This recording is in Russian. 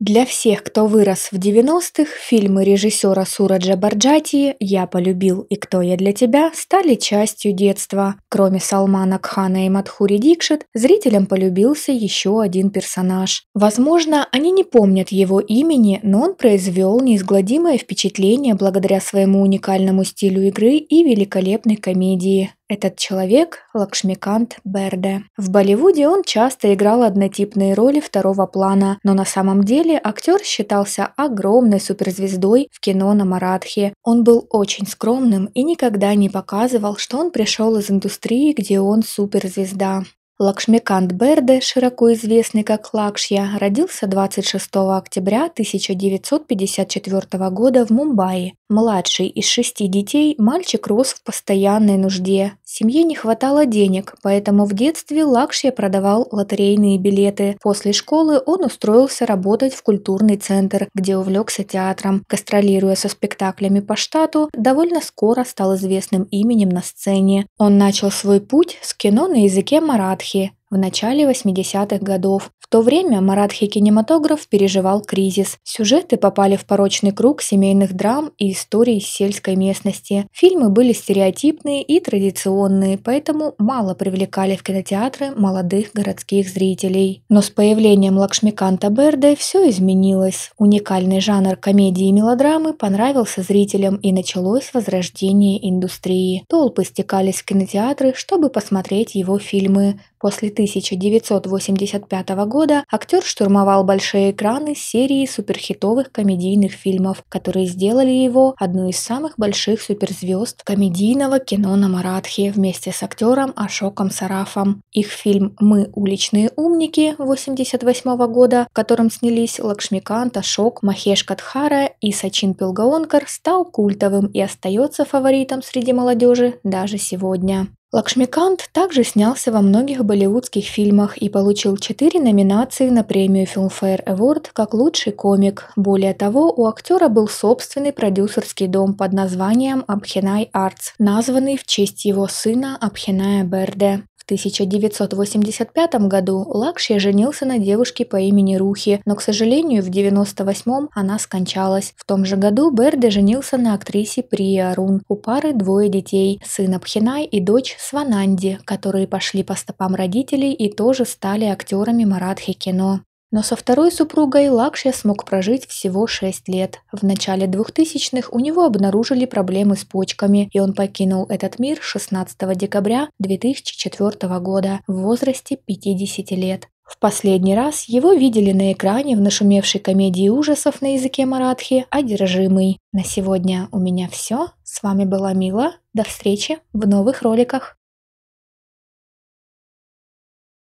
Для всех, кто вырос в 90-х, фильмы режиссера Сураджа Барджати «Я полюбил» и «Кто я для тебя» стали частью детства. Кроме Салмана Кхана и Мадхури Дикшит, зрителям полюбился еще один персонаж. Возможно, они не помнят его имени, но он произвел неизгладимое впечатление благодаря своему уникальному стилю игры и великолепной комедии. Этот человек – Лакшмикант Берде. В Болливуде он часто играл однотипные роли второго плана, но на самом деле актер считался огромной суперзвездой в кино на Маратхе. Он был очень скромным и никогда не показывал, что он пришел из индустрии, где он суперзвезда. Лакшмикант Берде, широко известный как Лакшья, родился 26 октября 1954 года в Мумбаи. Младший из шести детей, мальчик рос в постоянной нужде. Семье не хватало денег, поэтому в детстве Лакшья продавал лотерейные билеты. После школы он устроился работать в культурный центр, где увлекся театром. Гастролируя со спектаклями по штату, довольно скоро стал известным именем на сцене. Он начал свой путь с кино на языке маратхи духе в начале 80-х годов. В то время маратхи кинематограф переживал кризис. Сюжеты попали в порочный круг семейных драм и историй сельской местности. Фильмы были стереотипные и традиционные, поэтому мало привлекали в кинотеатры молодых городских зрителей. Но с появлением Лакшмиканта Берде все изменилось. Уникальный жанр комедии и мелодрамы понравился зрителям и началось возрождение индустрии. Толпы стекались в кинотеатры, чтобы посмотреть его фильмы. После 1985 года актер штурмовал большие экраны серии суперхитовых комедийных фильмов, которые сделали его одной из самых больших суперзвезд комедийного кино на Маратхе вместе с актером Ашоком Сарафом. Их фильм «Мы уличные умники» 1988 года, в котором снялись Лакшмикант, Ашок, Махеш Катхара и Сачин Пилгаонкар, стал культовым и остается фаворитом среди молодежи даже сегодня. Лакшмикант также снялся во многих болливудских фильмах и получил четыре номинации на премию Filmfare Award как лучший комик. Более того, у актера был собственный продюсерский дом под названием Абхинай Артс, названный в честь его сына Абхиная Берде. В 1985 году Лакши женился на девушке по имени Рухи, но, к сожалению, в 1998 она скончалась. В том же году Берде женился на актрисе Прия Арун. У пары двое детей – сын Абхинай и дочь Свананди, которые пошли по стопам родителей и тоже стали актерами маратхи кино. Но со второй супругой Лакшья смог прожить всего 6 лет. В начале 2000-х у него обнаружили проблемы с почками, и он покинул этот мир 16 декабря 2004 года в возрасте 50 лет. В последний раз его видели на экране в нашумевшей комедии ужасов на языке маратхи «Одержимый». На сегодня у меня все. С вами была Мила. До встречи в новых роликах.